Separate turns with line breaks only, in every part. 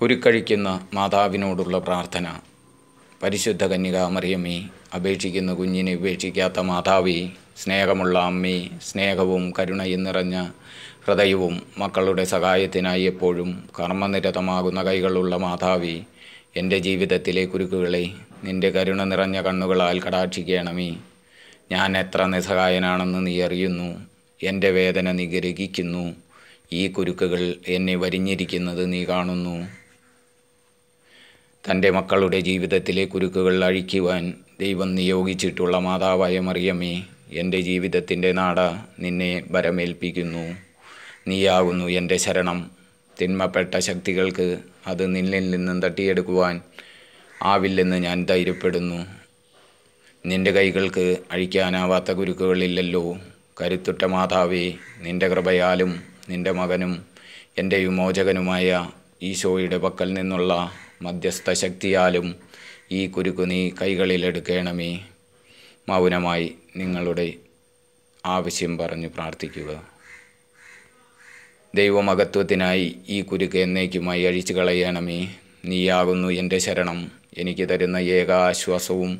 കുരുക്കഴിക്കുന്ന മാതാവിനോടുള്ള പ്രാർത്ഥന പരിശുദ്ധ കന്യക മറിയമ്മേ അപേക്ഷിക്കുന്ന കുഞ്ഞിനെ ഉപേക്ഷിക്കാത്ത മാതാവേ സ്നേഹമുള്ള അമ്മേ സ്നേഹവും കരുണയും നിറഞ്ഞ ഹൃദയവും മക്കളുടെ സഹായത്തിനായി എപ്പോഴും കർമ്മനിരതമാകുന്ന കൈകളുള്ള മാതാവി എൻ്റെ ജീവിതത്തിലെ കുരുക്കുകളെ നിൻ്റെ കരുണ നിറഞ്ഞ കണ്ണുകളാൽ കടാക്ഷിക്കണമേ ഞാൻ എത്ര നിസ്സഹായനാണെന്ന് നീ അറിയുന്നു എൻ്റെ വേദന നീ ഗ്രഹിക്കുന്നു ഈ കുരുക്കുകൾ എന്നെ വരിഞ്ഞിരിക്കുന്നത് നീ കാണുന്നു തൻ്റെ മക്കളുടെ ജീവിതത്തിലെ കുരുക്കുകൾ അഴിക്കുവാൻ ദൈവം നിയോഗിച്ചിട്ടുള്ള മാതാവായ മറിയമ്മേ എൻ്റെ ജീവിതത്തിൻ്റെ നാട നിന്നെ വരമേൽപ്പിക്കുന്നു നീയാകുന്നു എൻ്റെ ശരണം തിന്മപ്പെട്ട ശക്തികൾക്ക് അത് നിന്നിൽ നിന്നും തട്ടിയെടുക്കുവാൻ ആവില്ലെന്ന് ഞാൻ ധൈര്യപ്പെടുന്നു നിൻ്റെ കൈകൾക്ക് അഴിക്കാനാവാത്ത കുരുക്കുകളില്ലല്ലോ കരുത്തുറ്റ മാതാവേ നിൻ്റെ കൃപയാലും നിൻ്റെ മകനും എൻ്റെ വിമോചകനുമായ ഈശോയുടെ പക്കൽ നിന്നുള്ള മധ്യസ്ഥ ശക്തിയാലും ഈ കുരുക്കു നീ കൈകളിലെടുക്കണമേ മൗനമായി നിങ്ങളുടെ ആവശ്യം പറഞ്ഞു പ്രാർത്ഥിക്കുക ദൈവമഹത്വത്തിനായി ഈ കുരുക്ക് എന്നേക്കുമായി അഴിച്ചു കളയണമേ നീയാകുന്നു എൻ്റെ ശരണം എനിക്ക് തരുന്ന ഏകാശ്വാസവും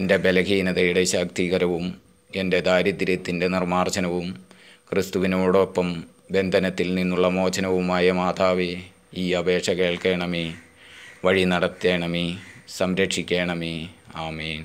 എൻ്റെ ബലഹീനതയുടെ ശാക്തീകരവും എൻ്റെ ദാരിദ്ര്യത്തിൻ്റെ നിർമ്മാർജ്ജനവും ക്രിസ്തുവിനോടൊപ്പം ബന്ധനത്തിൽ നിന്നുള്ള മോചനവുമായ മാതാവേ ഈ അപേക്ഷ കേൾക്കണമേ വഴി നടത്തണമേ സംരക്ഷിക്കണമേ ആമേൻ